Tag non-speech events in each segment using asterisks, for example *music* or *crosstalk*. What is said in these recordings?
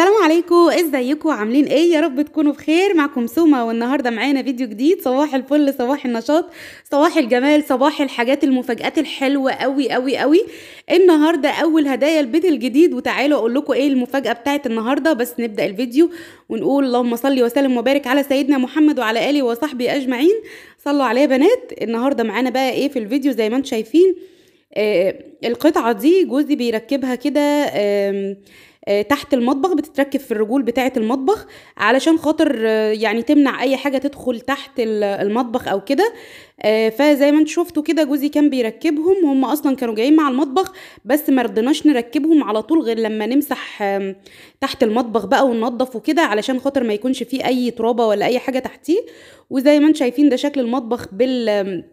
السلام عليكم ازيكم عاملين ايه يا رب تكونوا بخير معكم سوما والنهارده معانا فيديو جديد صباح الفل صباح النشاط صباح الجمال صباح الحاجات المفاجآت الحلوه قوي قوي قوي النهارده اول هدايا البيت الجديد وتعالوا اقول لكم ايه المفاجاه بتاعت النهارده بس نبدا الفيديو ونقول اللهم صل وسلم وبارك على سيدنا محمد وعلى اله وصحبه اجمعين صلوا عليه يا بنات النهارده معانا بقى ايه في الفيديو زي ما انتم شايفين آه القطعه دي جوزي بيركبها كده آه آه، تحت المطبخ بتتركب في الرجول بتاعه المطبخ علشان خاطر آه، يعني تمنع اي حاجه تدخل تحت المطبخ او كده آه، فزي ما انتم شفتوا كده جوزي كان بيركبهم وهم اصلا كانوا جايين مع المطبخ بس ما رضيناش نركبهم على طول غير لما نمسح تحت المطبخ بقى وننضف وكده علشان خاطر ما يكونش فيه اي ترابه ولا اي حاجه تحتيه وزي ما انتم شايفين ده شكل المطبخ بال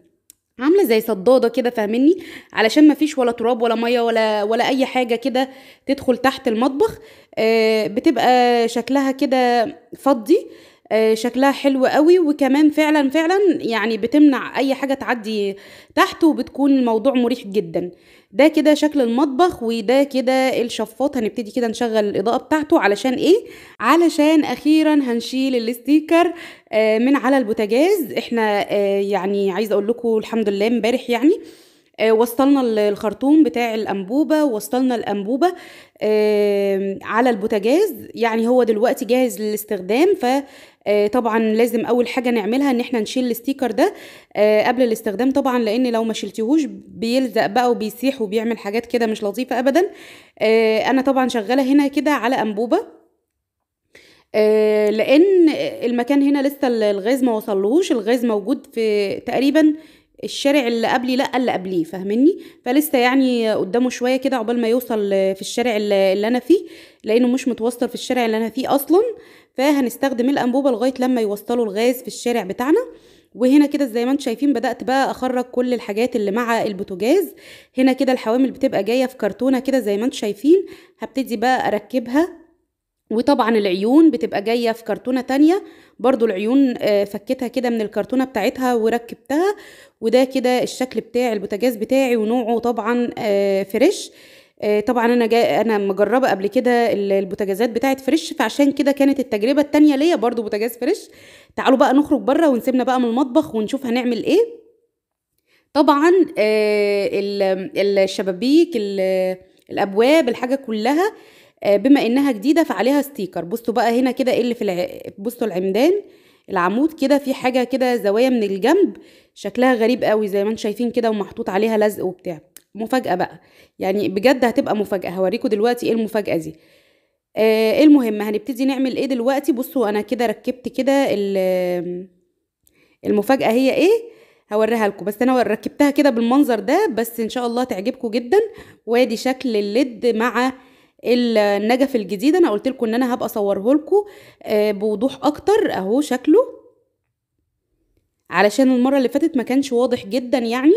عامله زي صداده كده فاهمني علشان ما فيش ولا تراب ولا ميه ولا ولا اي حاجه كده تدخل تحت المطبخ آه، بتبقى شكلها كده فضي آه، شكلها حلو قوي وكمان فعلا فعلا يعني بتمنع اي حاجه تعدي تحت وبتكون الموضوع مريح جدا ده كده شكل المطبخ وده كده الشفاط هنبتدي كده نشغل الاضاءه بتاعته علشان ايه علشان اخيرا هنشيل الاستيكر آه، من على البوتاجاز احنا آه، يعني عايزه اقول لكم الحمد لله امبارح يعني آه، وصلنا الخرطوم بتاع الانبوبه وصلنا الانبوبه على البوتاجاز يعني هو دلوقتي جاهز للاستخدام ف آه طبعا لازم اول حاجه نعملها ان احنا نشيل الستيكر ده آه قبل الاستخدام طبعا لان لو ما شلتيهوش بيلزق بقى وبيسيح وبيعمل حاجات كده مش لطيفه ابدا آه انا طبعا شغاله هنا كده على انبوبه آه، لان المكان هنا لسه الغاز ما وصلهوش الغاز موجود في تقريبا الشارع اللي قبلي لا اللي قبليه فاهمني فلسه يعني قدامه شويه كده عقبال ما يوصل في الشارع اللي انا فيه لانه مش متوصل في الشارع اللي انا فيه اصلا فهنستخدم الانبوبه لغايه لما يوصلوا الغاز في الشارع بتاعنا وهنا كده زي ما انتم شايفين بدات بقى اخرج كل الحاجات اللي مع البوتاجاز هنا كده الحوامل بتبقى جايه في كرتونه كده زي ما انتم شايفين هبتدي بقى اركبها وطبعا العيون بتبقى جايه في كرتونه تانية برضو العيون آه، فكتها كده من الكرتونه بتاعتها وركبتها وده كده الشكل بتاع البوتاجاز بتاعي ونوعه طبعا آه، فريش آه، طبعا انا جا انا مجربه قبل كده البوتاجازات بتاعه فريش فعشان كده كانت التجربه التانية ليا برضو بوتاجاز فريش تعالوا بقى نخرج بره ونسيبنا بقى من المطبخ ونشوف هنعمل ايه طبعا آه، الشبابيك الابواب الحاجه كلها آه، بما انها جديده فعليها ستيكر بصوا بقى هنا كده ايه اللي في بصوا العمدان العمود كده في حاجه كده زوايا من الجنب شكلها غريب قوي زي ما انتم شايفين كده ومحطوط عليها لزق وبتاع مفاجأة بقى يعني بجد هتبقى مفاجأة هوريكم دلوقتي ايه المفاجأة دي آه المهم هنبتدي نعمل ايه دلوقتي بصوا انا كده ركبت كده المفاجأة هي ايه هوريها لكم بس انا ركبتها كده بالمنظر ده بس ان شاء الله تعجبكم جدا وادي شكل الليد مع النجف الجديد انا قلت لكم ان انا هبقى اصوره لكم آه، بوضوح اكتر اهو شكله علشان المره اللي فاتت ما كانش واضح جدا يعني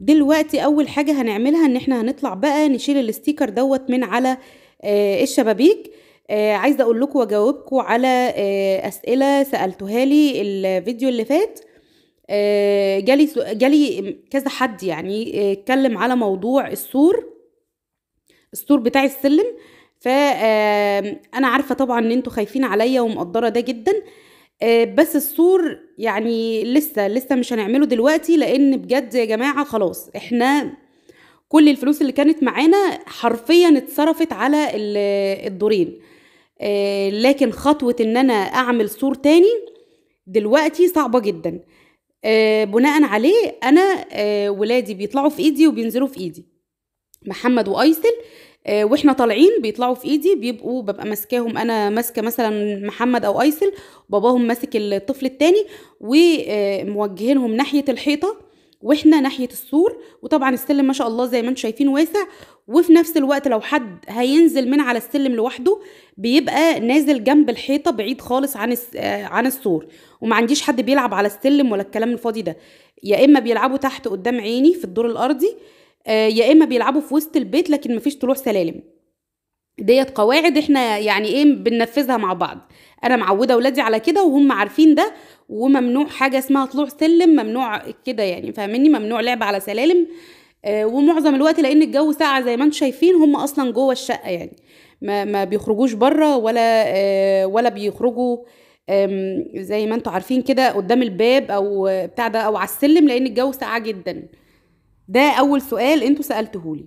دلوقتي اول حاجه هنعملها ان احنا هنطلع بقى نشيل الاستيكر دوت من على آه الشبابيك آه عايزه اقول لكم واجاوبكم على آه اسئله سألتها لي الفيديو اللي فات آه جالي جالي كذا حد يعني آه، اتكلم على موضوع السور السور بتاع السلم فانا عارفه طبعا ان انتوا خايفين عليا ومقدره ده جدا آه، بس السور يعني لسه، لسه مش هنعمله دلوقتي، لإن بجد يا جماعة خلاص إحنا كل الفلوس اللي كانت معانا حرفيًا اتصرفت على ال الدورين، آه، لكن خطوة إن أنا أعمل سور تاني دلوقتي صعبة جدًا، آه، بناءً عليه أنا ولادي بيطلعوا في إيدي وبينزلوا في إيدي. محمد وايسل آه، واحنا طالعين بيطلعوا في ايدي بيبقوا ببقى ماسكاهم انا ماسكه مثلا محمد او ايسل باباهم ماسك الطفل الثاني وموجهينهم ناحيه الحيطه واحنا ناحيه السور وطبعا السلم ما شاء الله زي ما انتم شايفين واسع وفي نفس الوقت لو حد هينزل من على السلم لوحده بيبقى نازل جنب الحيطه بعيد خالص عن آه، عن السور وما عنديش حد بيلعب على السلم ولا الكلام الفاضي ده يا اما بيلعبوا تحت قدام عيني في الدور الارضي آه، يا اما بيلعبوا في وسط البيت لكن مفيش طلوع سلالم ديت قواعد احنا يعني ايه بننفذها مع بعض انا معوده اولادي على كده وهم عارفين ده وممنوع حاجه اسمها طلوع سلم ممنوع كده يعني فاهمني ممنوع لعب على سلالم آه، ومعظم الوقت لان الجو ساقع زي ما انتم شايفين هم اصلا جوه الشقه يعني ما, ما بيخرجوش بره ولا آه، ولا بيخرجوا زي ما انتم عارفين كده قدام الباب او بتاع ده او على السلم لان الجو ساقع جدا ده اول سؤال انتوا سالتهولي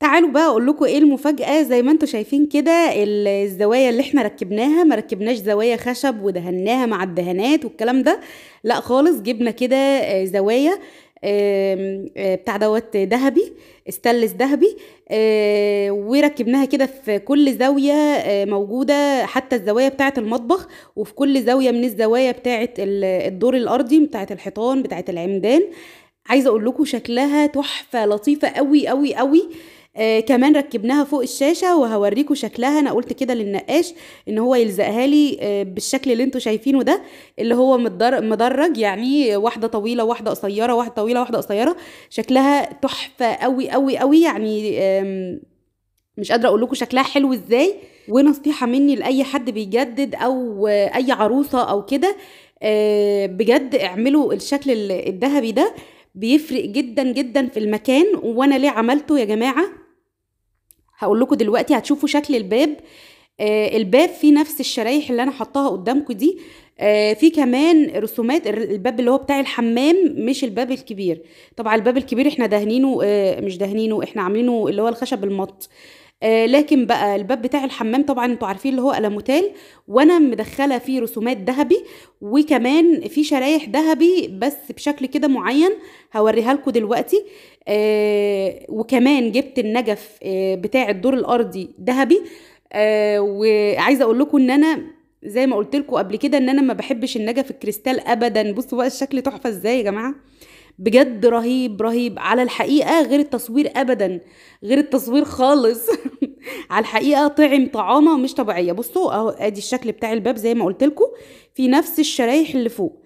تعالوا بقى اقول لكم ايه المفاجاه زي ما انتوا شايفين كده الزوايا اللي احنا ركبناها ما ركبناش زوايا خشب ودهناها مع الدهانات والكلام ده لا خالص جبنا كده آه، زوايا آه، بتاع دوت ذهبي استلس ذهبي آه، وركبناها كده في كل زاويه موجوده حتى الزوايا بتاعه المطبخ وفي كل زاويه من الزوايا بتاعه الدور الارضي بتاعه الحيطان بتاعه العمدان عايزه اقول لكم شكلها تحفه لطيفه قوي قوي قوي آه كمان ركبناها فوق الشاشه وهوريكم شكلها انا قلت كده للنقاش ان هو يلزقها لي آه بالشكل اللي انتم شايفينه ده اللي هو مدرج يعني واحده طويله واحده قصيره واحده طويله واحده قصيره شكلها تحفه قوي قوي قوي يعني آه مش قادره اقول لكم شكلها حلو ازاي ونصيحه مني لاي حد بيجدد او اي عروسه او كده آه، بجد اعملوا الشكل الذهبي ده بيفرق جدا جدا في المكان وانا ليه عملته يا جماعه هقول لكم دلوقتي هتشوفوا شكل الباب آه الباب فيه نفس الشرايح اللي انا حطاها قدامكم دي آه في كمان رسومات الباب اللي هو بتاع الحمام مش الباب الكبير طبعا الباب الكبير احنا دهنينه آه مش دهنينه احنا عاملينه اللي هو الخشب المط آه لكن بقى الباب بتاع الحمام طبعا انتوا عارفين اللي هو الموتال وانا مدخله فيه رسومات ذهبي وكمان في شرايح ذهبي بس بشكل كده معين هوريها لكم دلوقتي آه وكمان جبت النجف آه بتاع الدور الارضي ذهبي آه وعايزه اقول لكم ان انا زي ما قلت لكم قبل كده ان انا ما بحبش النجف الكريستال ابدا بصوا بقى الشكل تحفه ازاي يا جماعه بجد رهيب رهيب على الحقيقه غير التصوير ابدا غير التصوير خالص *laughs* على الحقيقه طعم طعامه مش طبيعيه بصوا اهو ادي الشكل بتاع الباب زي ما قلت لكم في نفس الشرايح اللي فوق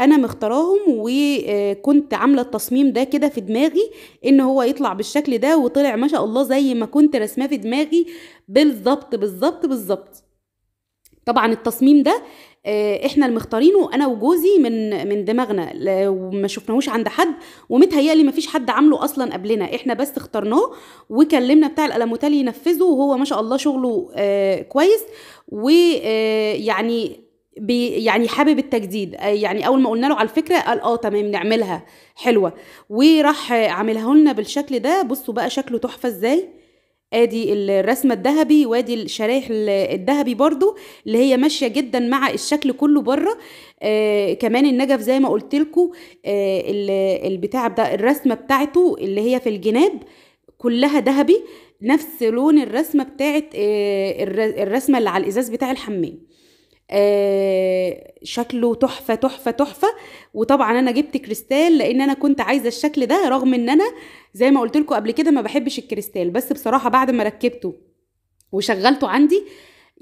انا مختاراهم وكنت عامله التصميم ده كده في دماغي ان هو يطلع بالشكل ده وطلع ما شاء الله زي ما كنت رسماه في دماغي بالظبط بالظبط بالظبط طبعا التصميم ده آه، احنا اللي مختارينه انا وجوزي من من دماغنا وما شفناهوش عند حد ومتهيألي ما فيش حد عامله اصلا قبلنا احنا بس اخترناه وكلمنا بتاع الالموتالي ينفذه وهو ما شاء الله شغله آه، كويس ويعني آه، بي يعني حابب التجديد يعني اول ما قلنا له على الفكره قال اه تمام نعملها حلوه وراح عاملها لنا بالشكل ده بصوا بقى شكله تحفه ازاي ادي الرسمه الذهبي وادي الشرايح الذهبي برضو اللي هي ماشيه جدا مع الشكل كله بره آه كمان النجف زي ما قلت لكم آه البتاع ده الرسمه بتاعته اللي هي في الجناب كلها ذهبي نفس لون الرسمه بتاعت آه الرسمه اللي على الازاز بتاع الحمام آه، شكله تحفه تحفه تحفه وطبعا انا جبت كريستال لان انا كنت عايزه الشكل ده رغم ان انا زي ما قلت لكم قبل كده ما بحبش الكريستال بس بصراحه بعد ما ركبته وشغلته عندي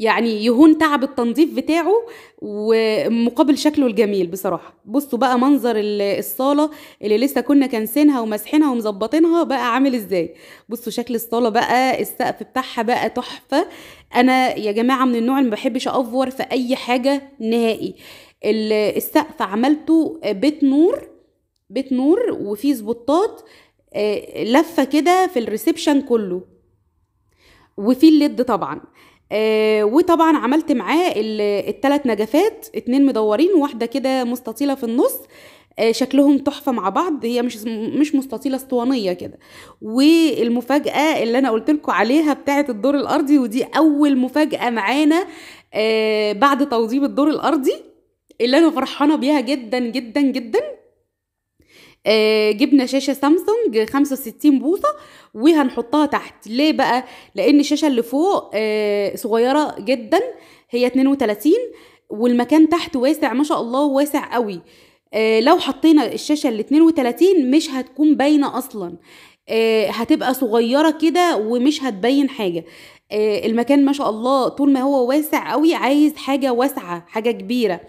يعني يهون تعب التنظيف بتاعه ومقابل شكله الجميل بصراحه بصوا بقى منظر الصاله اللي لسه كنا كنسينها ومسحينها ومظبطينها بقى عامل ازاي بصوا شكل الصاله بقى السقف بتاعها بقى تحفه انا يا جماعه من النوع اللي ما بحبش افور في اي حاجه نهائي السقف عملته بيت نور بيت نور وفيه سبوتات آه، لفه كده في الريسبشن كله وفي الليد طبعا آه، وطبعا عملت معاه الثلاث نجفات اتنين مدورين واحده كده مستطيله في النص آه، شكلهم تحفه مع بعض هي مش مش مستطيله اسطوانيه كده والمفاجاه اللي انا قلت لكم عليها بتاعه الدور الارضي ودي اول مفاجاه معانا آه، بعد توضيب الدور الارضي اللي انا فرحانه بيها جدا جدا جدا آه، جبنا شاشه سامسونج 65 بوصه وهنحطها تحت ليه بقى لان الشاشه اللي فوق آه، صغيره جدا هي 32 والمكان تحت واسع ما شاء الله واسع قوي آه، لو حطينا الشاشه ال 32 مش هتكون باينه اصلا هتبقى صغيره كده ومش هتبين حاجه المكان ما شاء الله طول ما هو واسع قوي عايز حاجه واسعه حاجه كبيره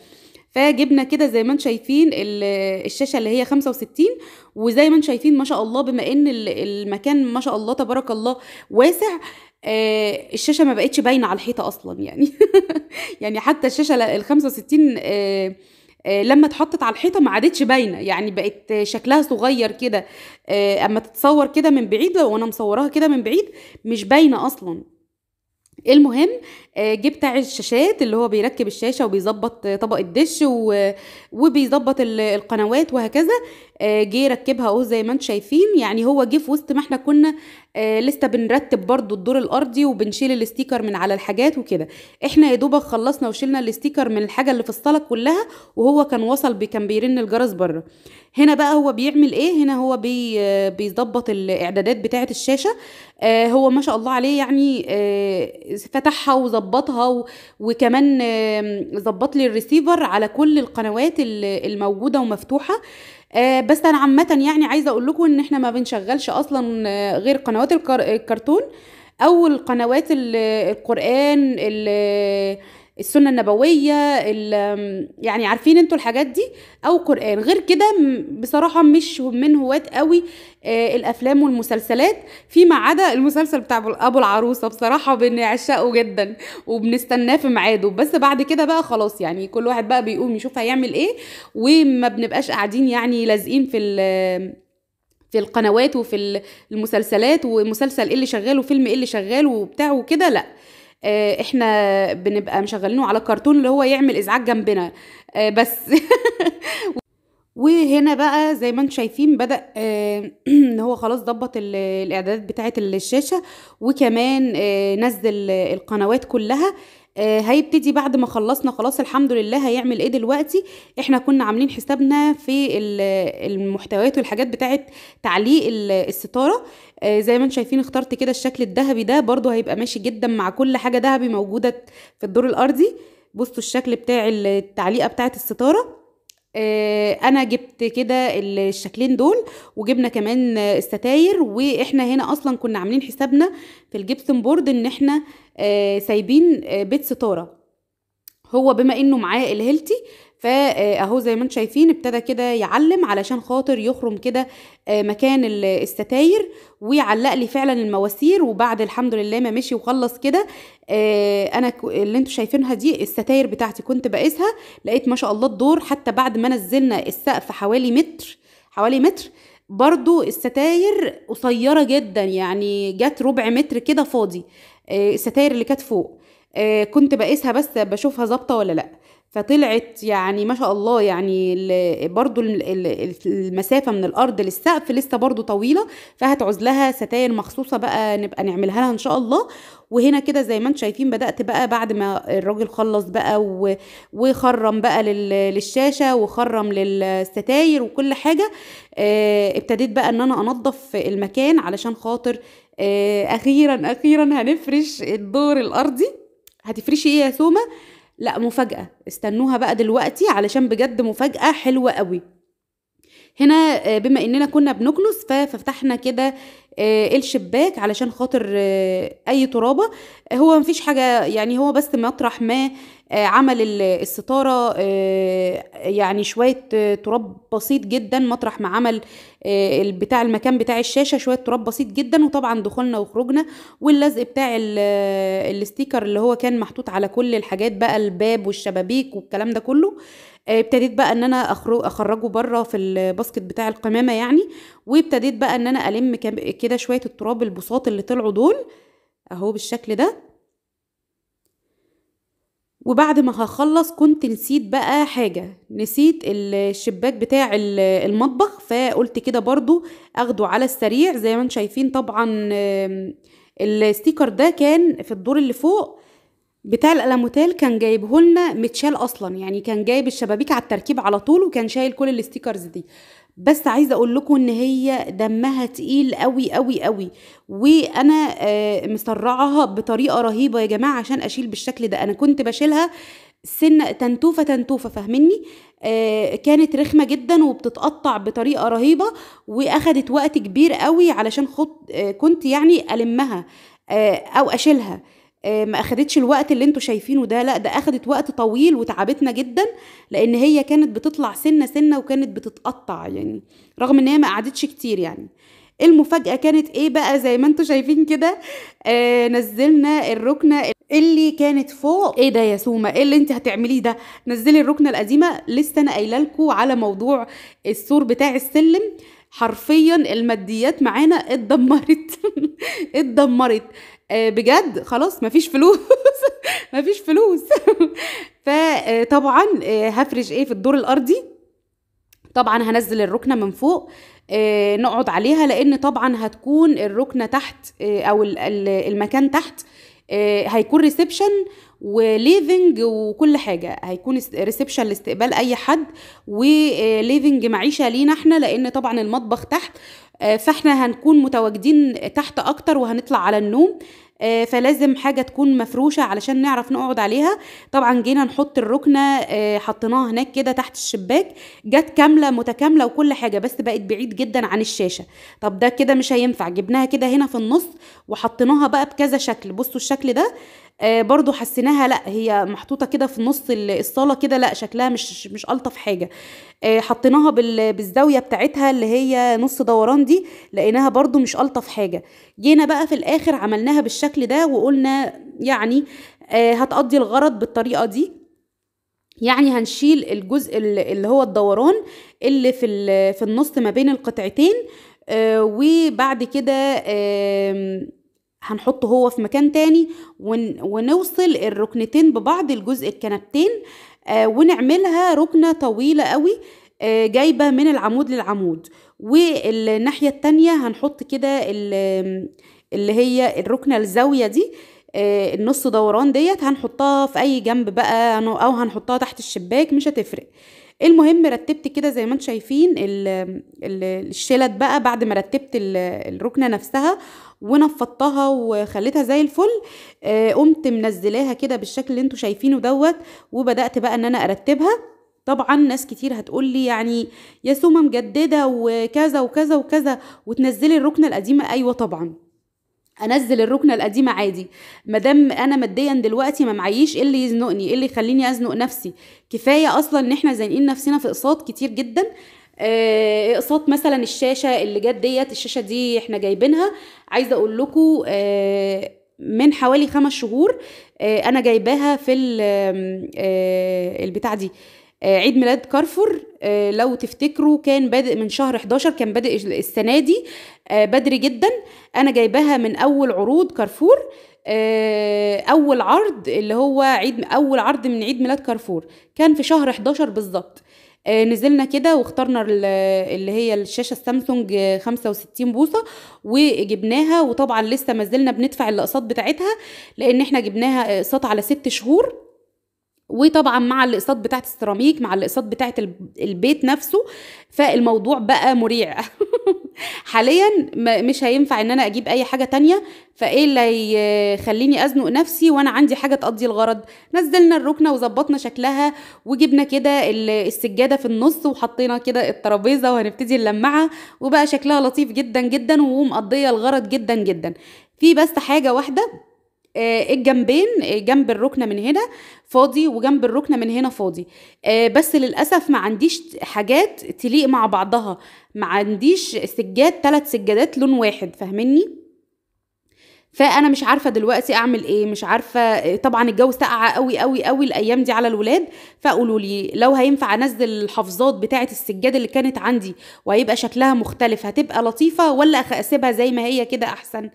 فجبنا كده زي ما انتم شايفين الشاشه اللي هي 65 وزي ما انتم شايفين ما شاء الله بما ان المكان ما شاء الله تبارك الله واسع آه الشاشه ما بقتش باينه على الحيطه اصلا يعني *laughs* يعني حتى الشاشه ال 65 آه،, آه لما اتحطت على الحيطه ما عادتش باينه يعني بقت شكلها صغير كده آه، اما تتصور كده من بعيد وانا مصوراها كده من بعيد مش باينه اصلا المهم آه، جبت بتاع الشاشات اللي هو بيركب الشاشه وبيظبط آه، طبق الدش آه، وبيظبط القنوات وهكذا آه، جه ركبها اهو زي ما انتم شايفين يعني هو جه في وسط ما احنا كنا آه، لسه بنرتب برضو الدور الارضي وبنشيل الاستيكر من على الحاجات وكده احنا يا دوبك خلصنا وشيلنا الاستيكر من الحاجه اللي في الصاله كلها وهو كان وصل كان بيرن الجرس بره هنا بقى هو بيعمل ايه هنا هو بي آه، بيظبط الاعدادات بتاعه الشاشه هو ما شاء الله عليه يعني فتحها وظبطها وكمان ظبط لي الريسيفر على كل القنوات الموجوده ومفتوحه آه، بس انا عامه يعني عايزه اقول لكم ان احنا ما بنشغلش اصلا آه، غير قنوات الكرتون او القنوات القران السنه النبويه يعني عارفين انتوا الحاجات دي او قران غير كده بصراحه مش من هواة قوي آه، الافلام والمسلسلات فيما عدا المسلسل بتاع ابو العروسه بصراحه بنعشقه جدا وبنستناه في ميعاده بس بعد كده بقى خلاص يعني كل واحد بقى بيقوم يشوف هيعمل ايه وما بنبقاش قاعدين يعني لازقين في في القنوات وفي المسلسلات ومسلسل ايه اللي شغال وفيلم ايه اللي شغال وبتاع وكده لا آه، احنا بنبقى مشغلينه على كرتون اللي هو يعمل ازعاج جنبنا آه، بس *laughs* وهنا بقى زي ما انتم شايفين بدأ آه، *clears throat* ان هو خلاص ضبط الاعدادات بتاعه الشاشة وكمان آه، نزل القنوات كلها آه، هيبتدي بعد ما خلصنا خلاص الحمد لله هيعمل ايه دلوقتي احنا كنا عاملين حسابنا في المحتويات والحاجات بتاعه تعليق الستاره زي ما انتم شايفين اخترت كده الشكل الذهبي ده برضو هيبقى ماشي جدا مع كل حاجه ذهبي موجوده في الدور الارضي بصوا الشكل بتاع التعليقه بتاعه الستاره آه، انا جبت كده الشكلين دول وجبنا كمان الستاير واحنا هنا اصلا كنا عاملين حسابنا في الجبسن بورد ان احنا آه، سايبين آه، بيت ستاره هو بما انه معاه الهيلتي فاهو زي ما انتم شايفين ابتدى كده يعلم علشان خاطر يخرم كده آه، مكان الستاير ويعلق لي فعلا المواسير وبعد الحمد لله ما مشي وخلص كده آه، انا اللي انتم شايفينها دي الستاير بتاعتي كنت بقيسها لقيت ما شاء الله الدور حتى بعد ما نزلنا السقف حوالي متر حوالي متر برضو الستاير قصيرة جدا يعني جت ربع متر كده فاضي آه، الستاير اللي كانت فوق كنت بقيسها بس بشوفها ظابطة ولا لأ فطلعت يعني ما شاء الله يعني برضو المسافة من الأرض للسقف لسه برضو طويلة فهتعوز لها ستاير مخصوصة بقى نبقى نعملها لها إن شاء الله وهنا كده زي ما انتم شايفين بدأت بقى بعد ما الراجل خلص بقى وخرم بقى للشاشة وخرم للستاير وكل حاجة آه، ابتديت بقى ان انا انظف المكان علشان خاطر آه، اخيرا اخيرا هنفرش الدور الارضي هتفرشي ايه يا سومه لا مفاجأة استنوها بقى دلوقتي علشان بجد مفاجأة حلوة قوي هنا آه، بما اننا كنا بنكنس ففتحنا كده آه، الشباك علشان خاطر آه، اي ترابه هو مفيش حاجه يعني هو بس مطرح ما آه، عمل الستارة آه، يعني شوية آه، تراب بسيط جدا مطرح ما عمل بتاع المكان بتاع الشاشة شوية تراب بسيط جدا وطبعا دخولنا وخروجنا واللزق بتاع الستيكر اللي هو كان محطوط على كل الحاجات بقى الباب والشبابيك والكلام ده كله ابتديت بقى ان انا اخرجه بره في الباسكت بتاع القمامه يعني وابتديت بقى ان انا الم كده شويه التراب البساط اللي طلعوا دول اهو بالشكل ده وبعد ما هخلص كنت نسيت بقى حاجة نسيت الشباك بتاع المطبخ فقلت كده برضو اخده على السريع زي ما انتم شايفين طبعا الستيكر ده كان في الدور اللي فوق بتاع الالموتال كان جايبه لنا متشال اصلا يعني كان جايب الشبابيك على التركيب على طول وكان شايل كل الستيكرز دي بس عايزه اقول لكم ان هي دمها تقيل قوي قوي قوي وانا آه، مسرعها بطريقه رهيبه يا جماعه عشان اشيل بالشكل ده انا كنت بشيلها سن تنتوفة تنتوفة فاهمني آه، كانت رخمة جدا وبتتقطع بطريقة رهيبة واخدت وقت كبير قوي علشان خط آه، كنت يعني ألمها أو أشيلها آه، ما اخدتش الوقت اللي انتوا شايفينه ده لا ده اخدت وقت طويل وتعبتنا جدا لان هي كانت بتطلع سنه سنه وكانت بتتقطع يعني رغم ان هي ما قعدتش كتير يعني المفاجاه كانت ايه بقى زي ما انتوا شايفين كده آه نزلنا الركنه اللي كانت فوق ايه ده يا سومه ايه اللي انت هتعمليه ده نزلي الركنه القديمه لسه انا قايله لكم على موضوع السور بتاع السلم حرفيا الماديات معانا اتدمرت *laughs* اتدمرت آه، بجد خلاص مفيش فلوس *laughs* مفيش فلوس *laughs* فطبعا آه، هفرش ايه في الدور الارضي طبعا هنزل الركنه من فوق آه، نقعد عليها لان طبعا هتكون الركنه تحت او المكان تحت آه، هيكون ريسبشن وليفنج وكل حاجه هيكون ريسبشن لاستقبال اي حد وليفنج معيشه لينا احنا لان طبعا المطبخ تحت آه، فاحنا هنكون متواجدين تحت اكتر وهنطلع على النوم آه، فلازم حاجه تكون مفروشه علشان نعرف نقعد عليها طبعا جينا نحط الركنه آه، حطيناها هناك كده تحت الشباك جت كامله متكامله وكل حاجه بس بقت بعيد جدا عن الشاشه طب ده كده مش هينفع جبناها كده هنا في النص وحطيناها بقى بكذا شكل بصوا الشكل ده آه، برضو حسيناها لا هي محطوطه كده في نص الصاله كده لا شكلها مش مش الطف حاجه آه، حطيناها بالزاويه بتاعتها اللي هي نص دوران دي لقيناها برضو مش الطف حاجه جينا بقى في الاخر عملناها بالشكل ده وقلنا يعني آه، هتقضي الغرض بالطريقه دي يعني هنشيل الجزء اللي هو الدوران اللي في في النص ما بين القطعتين وبعد كده هنحطه هو في مكان تاني ون... ونوصل الركنتين ببعض الجزء الكنبتين آه، ونعملها ركنة طويلة قوي آه، جايبة من العمود للعمود والناحية التانية هنحط كده اللي هي الركنة الزاوية دي آه، النص دوران ديت هنحطها في اي جنب بقى او هنحطها تحت الشباك مش هتفرق المهم رتبت كده زي ما انتم شايفين الشلت بقى بعد ما رتبت الركنه نفسها ونفضتها وخليتها زي الفل آه، قمت منزلاها كده بالشكل اللي انتم شايفينه دوت وبدات بقى ان انا ارتبها طبعا ناس كتير هتقول لي يعني يا سومه مجدده وكذا وكذا وكذا وتنزلي الركنه القديمه ايوه طبعا انزل الركنه القديمه عادي ما دام انا ماديا دلوقتي ما معيش ايه اللي يزنقني ايه اللي يخليني ازنق نفسي كفايه اصلا ان احنا زانقين نفسنا في اقساط كتير جدا آه، اقساط مثلا الشاشه اللي جت ديت الشاشه دي احنا جايبينها عايزه اقول لكم آه، من حوالي خمس شهور آه، انا جايباها في البتاع دي آه، عيد ميلاد كارفور آه، لو تفتكروا كان بادئ من شهر 11 كان بادئ السنة دي آه، بدري جدا أنا جايباها من أول عروض كارفور أول عرض اللي هو عيد أول عرض من عيد ميلاد كارفور كان في شهر 11 بالظبط نزلنا كده واخترنا اللي هي الشاشه السامسونج 65 بوصه وجبناها وطبعا لسه ما زلنا بندفع الاقساط بتاعتها لان احنا جبناها اقساط على ست شهور وطبعا مع الاقساط بتاعه السيراميك مع الاقساط بتاعه البيت نفسه فالموضوع بقى مريع *laughs* حاليا مش هينفع ان انا اجيب اي حاجه تانية فايه اللي يخليني ازنق نفسي وانا عندي حاجه تقضي الغرض نزلنا الركنه وظبطنا شكلها وجبنا كده السجاده في النص وحطينا كده الترابيزه وهنبتدي نلمعها وبقى شكلها لطيف جدا جدا ومقضيه الغرض جدا جدا في بس حاجه واحده آه، الجنبين آه، جنب الركنه من هنا فاضي وجنب الركنه من هنا فاضي آه، بس للاسف ما عنديش حاجات تليق مع بعضها ما عنديش سجاد ثلاث سجادات لون واحد فاهمني فانا مش عارفه دلوقتي اعمل ايه مش عارفه طبعا الجو ساقعه قوي قوي قوي الايام دي على الولاد فقولوا لي لو هينفع انزل الحفظات بتاعه السجاد اللي كانت عندي وهيبقى شكلها مختلف هتبقى لطيفه ولا اسيبها زي ما هي كده احسن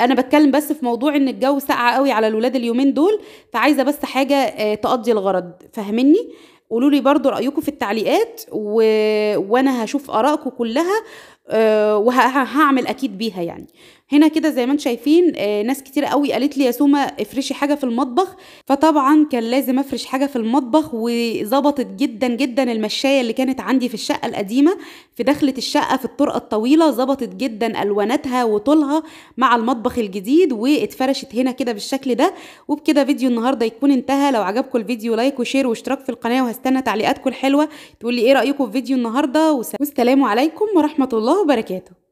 انا بتكلم بس في موضوع ان الجو ساقع قوي على الولاد اليومين دول فعايزه بس حاجه آه، تقضي الغرض فاهمني قولوا لي برضو رايكم في التعليقات و... وانا هشوف ارائكم كلها آه، وهعمل اكيد بيها يعني هنا كده زي ما انتم شايفين آه، ناس كتير قوي قالت لي يا سوما افرشي حاجه في المطبخ فطبعا كان لازم افرش حاجه في المطبخ وظبطت جدا جدا المشايه اللي كانت عندي في الشقه القديمه في دخله الشقه في الطرقه الطويله ظبطت جدا الواناتها وطولها مع المطبخ الجديد واتفرشت هنا كده بالشكل ده وبكده فيديو النهارده يكون انتهى لو عجبكم الفيديو لايك وشير واشتراك في القناه وهستنى تعليقاتكم الحلوه تقول لي ايه رايكم في فيديو النهارده والسلام عليكم ورحمه الله الله وبركاته